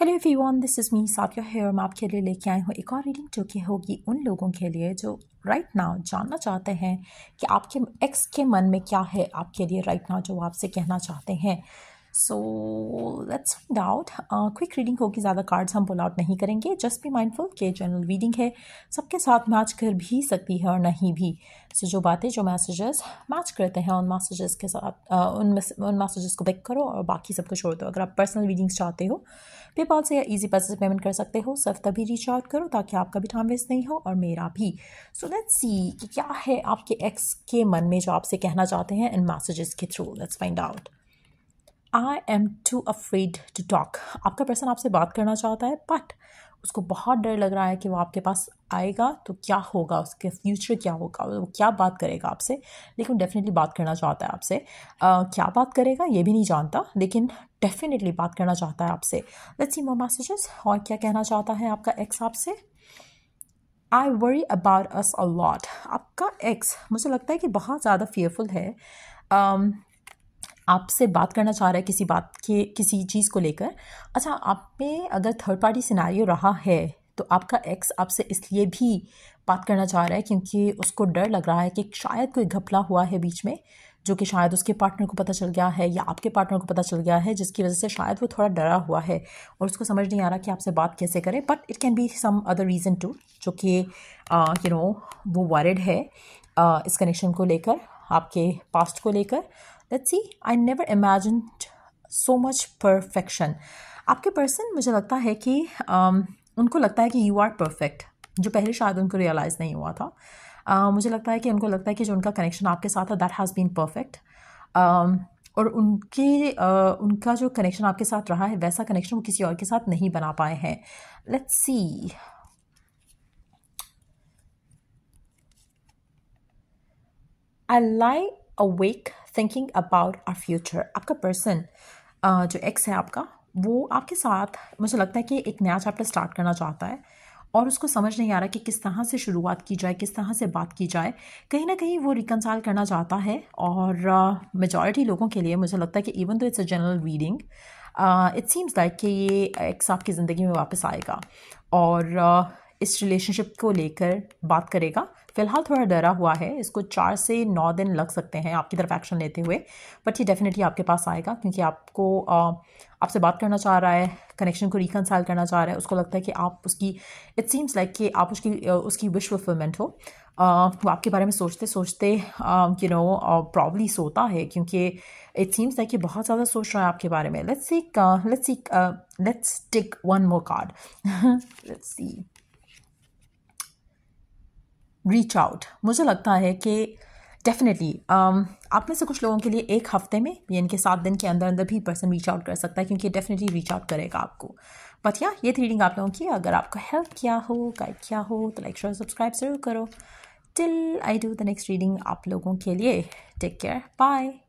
hello everyone this is me Sathiya है और मैं आपके लिए लेके आई हूँ एक और रीडिंग जो कि होगी उन लोगों के लिए जो राइट right नाउ जानना चाहते हैं कि आपके एक्स के मन में क्या है आपके लिए राइट right नाउ जो आपसे कहना चाहते हैं so let's find out quick reading होगी ज़्यादा कार्ड्स हम पुल आउट नहीं करेंगे जस्ट बी माइंडफुल के जनरल रीडिंग है सबके साथ मैच कर भी सकती है और नहीं भी सो so, जो बातें जो मैसेजेस मैच करते हैं उन मैसेजेस के साथ uh, उन उन मैसेजेस को पिक करो और बाकी सब कुछ छोड़ दो अगर आप पर्सनल रीडिंग्स चाहते हो पेपाल से या ईजी पैसे से पेमेंट कर सकते हो सिर्फ तभी रीच आउट करो ताकि आपका भी टाइम वेस्ट नहीं हो और मेरा भी सो लेट्स सी कि क्या है आपके एक्स के मन में जो आपसे कहना चाहते हैं इन मैसेजेस के through let's find out I am too afraid to talk आपका पर्सन आपसे बात करना चाहता है बट उसको बहुत डर लग रहा है कि वो आपके पास आएगा तो क्या होगा उसके फ्यूचर क्या होगा वो क्या बात करेगा आपसे लेकिन डेफिनेटली बात करना चाहता है आपसे uh, क्या बात करेगा ये भी नहीं जानता लेकिन डेफिनेटली बात करना चाहता है आपसे लेट्स सी मोर मैसेजेस और क्या कहना चाहता है आपका एक्स आपसे I worry about us a lot आपका एक्स मुझे लगता है कि बहुत ज़्यादा फेयरफुल है um, आपसे बात करना चाह रहा है किसी बात के किसी चीज़ को लेकर अच्छा आप में अगर थर्ड पार्टी सिनारियो रहा है तो आपका एक्स आपसे इसलिए भी बात करना चाह रहा है क्योंकि उसको डर लग रहा है कि शायद कोई घपला हुआ है बीच में जो कि शायद उसके पार्टनर को पता चल गया है या आपके पार्टनर को पता चल गया है जिसकी वजह से शायद वो थोड़ा डरा हुआ है और उसको समझ नहीं आ रहा कि आपसे बात कैसे करें but it can be some other reason too जो कि यू नो वो वारिड है uh, इस कनेक्शन को लेकर आपके पास्ट को लेकर let's see I never imagine so much perfection आपके पर्सन मुझे लगता है कि um, उनको लगता है कि यू आर परफेक्ट जो पहले शायद उनको रियलाइज़ नहीं हुआ था uh, मुझे लगता है कि उनको लगता है कि जो उनका कनेक्शन आपके साथ है दैट हैज़ बीन परफेक्ट और उनके uh, उनका जो कनेक्शन आपके साथ रहा है वैसा कनेक्शन वो किसी और के साथ नहीं बना पाए हैं let's see I like awake thinking about our future आपका पर्सन जो एक्स है आपका वो आपके साथ मुझे लगता है कि एक नया चैप्टर स्टार्ट करना चाहता है और उसको समझ नहीं आ रहा कि किस तरह से शुरुआत की जाए किस तरह से बात की जाए कहीं ना कहीं वो रिकनसाइल करना चाहता है और मेजॉरिटी uh, लोगों के लिए मुझे लगता है कि even though it's a general reading it seems like कि ये एक्स आपकी ज़िंदगी में वापस आएगा और uh, इस रिलेशनशिप को लेकर बात करेगा फिलहाल थोड़ा डरा हुआ है इसको चार से नौ दिन लग सकते हैं आपकी तरफ एक्शन लेते हुए बट ये डेफिनेटली आपके पास आएगा क्योंकि आपको आपसे बात करना चाह रहा है कनेक्शन को रिकनसाइल करना चाह रहा है उसको लगता है कि आप उसकी इट सीम्स लाइक कि आप उसकी उसकी विश फुलफिलमेंट हो वो तो आपके बारे में सोचते सोचते यू नो प्रॉब्ली सोता है क्योंकि इट सीम्स लाइक कि बहुत ज़्यादा सोच रहा है आपके बारे में let's let's let's pick one more card let's see reach out मुझे लगता है कि डेफिनेटली um, आप में से कुछ लोगों के लिए एक हफ्ते में यानी कि सात दिन के अंदर अंदर भी पर्सन रीच आउट कर सकता है क्योंकि डेफिनेटली रीच आउट करेगा आपको बट या ये थ्रीडिंग आप लोगों की अगर आपको हेल्प किया हो गाइड किया हो तो लाइक शेयर सब्सक्राइब ज़रूर करो till I do the next reading आप लोगों के लिए टेक केयर बाय